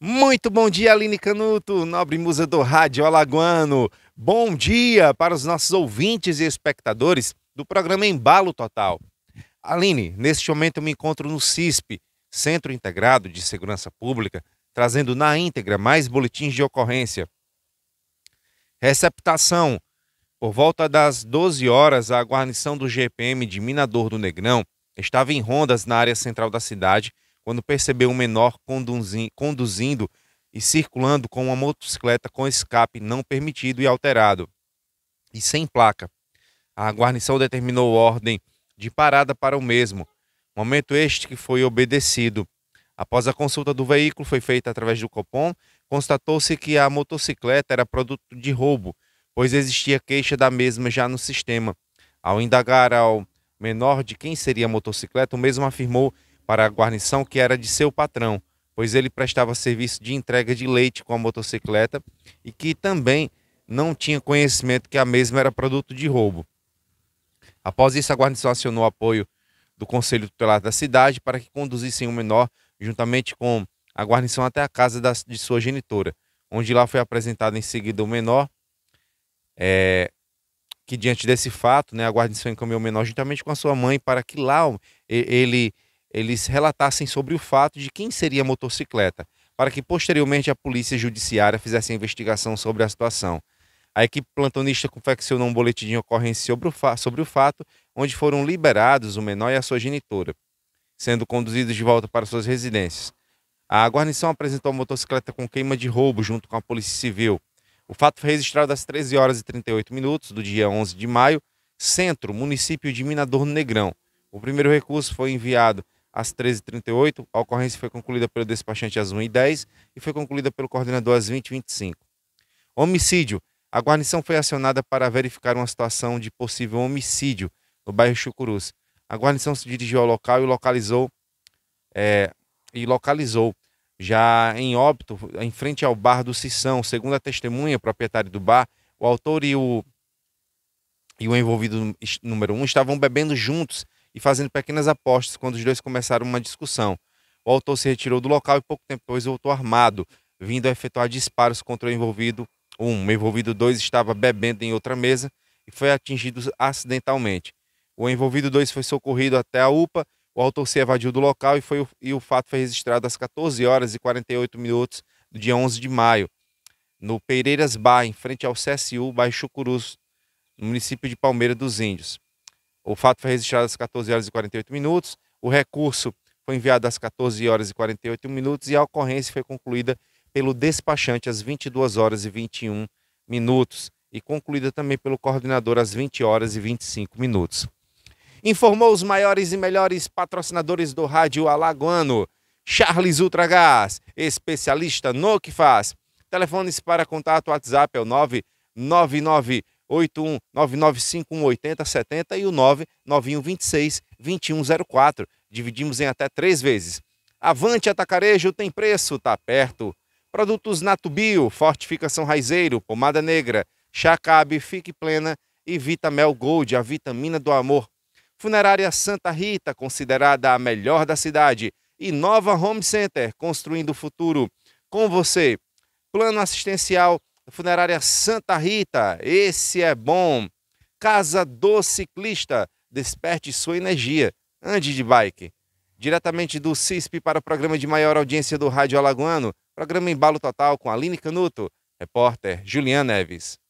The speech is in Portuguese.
Muito bom dia, Aline Canuto, nobre musa do rádio alagoano. Bom dia para os nossos ouvintes e espectadores do programa Embalo Total. Aline, neste momento eu me encontro no CISP, Centro Integrado de Segurança Pública, trazendo na íntegra mais boletins de ocorrência. Receptação. Por volta das 12 horas, a guarnição do GPM de Minador do Negrão estava em rondas na área central da cidade, quando percebeu um menor conduzi conduzindo e circulando com uma motocicleta com escape não permitido e alterado e sem placa. A guarnição determinou ordem de parada para o mesmo, momento este que foi obedecido. Após a consulta do veículo foi feita através do Copom, constatou-se que a motocicleta era produto de roubo, pois existia queixa da mesma já no sistema. Ao indagar ao menor de quem seria a motocicleta, o mesmo afirmou para a guarnição que era de seu patrão, pois ele prestava serviço de entrega de leite com a motocicleta e que também não tinha conhecimento que a mesma era produto de roubo. Após isso, a guarnição acionou o apoio do Conselho Tutelar da cidade para que conduzissem o menor juntamente com a guarnição até a casa da, de sua genitora, onde lá foi apresentado em seguida o menor, é, que diante desse fato, né, a guarnição encaminhou o menor juntamente com a sua mãe para que lá ele eles relatassem sobre o fato de quem seria a motocicleta, para que posteriormente a polícia judiciária fizesse a investigação sobre a situação. A equipe plantonista confeccionou um boletim de ocorrência sobre o, sobre o fato, onde foram liberados o menor e a sua genitora, sendo conduzidos de volta para suas residências. A guarnição apresentou a motocicleta com queima de roubo junto com a Polícia Civil. O fato foi registrado às 13 horas e 38 minutos do dia 11 de maio, centro, município de Minador Negrão. O primeiro recurso foi enviado às 13h38. A ocorrência foi concluída pelo despachante às 1h10 e foi concluída pelo coordenador às 20h25. Homicídio. A guarnição foi acionada para verificar uma situação de possível homicídio no bairro Chucurus. A guarnição se dirigiu ao local e localizou é, e localizou já em óbito, em frente ao bar do Sissão, segundo a testemunha proprietária do bar, o autor e o, e o envolvido número um estavam bebendo juntos e fazendo pequenas apostas quando os dois começaram uma discussão. O autor se retirou do local e pouco tempo depois voltou armado, vindo a efetuar disparos contra o envolvido um. O envolvido dois estava bebendo em outra mesa e foi atingido acidentalmente. O envolvido dois foi socorrido até a UPA, o autor se evadiu do local e, foi, e o fato foi registrado às 14 horas e 48 minutos do dia 11 de maio, no Pereiras Bar, em frente ao CSU, bairro Chucurus, no município de Palmeira dos Índios. O fato foi registrado às 14 horas e 48 minutos. O recurso foi enviado às 14 horas e 48 minutos e a ocorrência foi concluída pelo despachante às 22 horas e 21 minutos e concluída também pelo coordenador às 20 horas e 25 minutos. Informou os maiores e melhores patrocinadores do rádio alagoano. Charles Ultragás, especialista no que faz. Telefones para contato WhatsApp é o 999 991 e o 991262104. Dividimos em até três vezes. Avante Atacarejo tem preço, tá perto. Produtos Natubio, Fortificação Raizeiro, Pomada Negra, Chacabe, Fique Plena e Vitamel Gold, a vitamina do amor. Funerária Santa Rita, considerada a melhor da cidade. E Nova Home Center, construindo o futuro. Com você, plano assistencial Funerária Santa Rita, esse é bom. Casa do Ciclista, desperte sua energia. Ande de bike. Diretamente do CISP para o programa de maior audiência do Rádio Alagoano, programa Embalo Total com Aline Canuto, repórter Juliana Neves.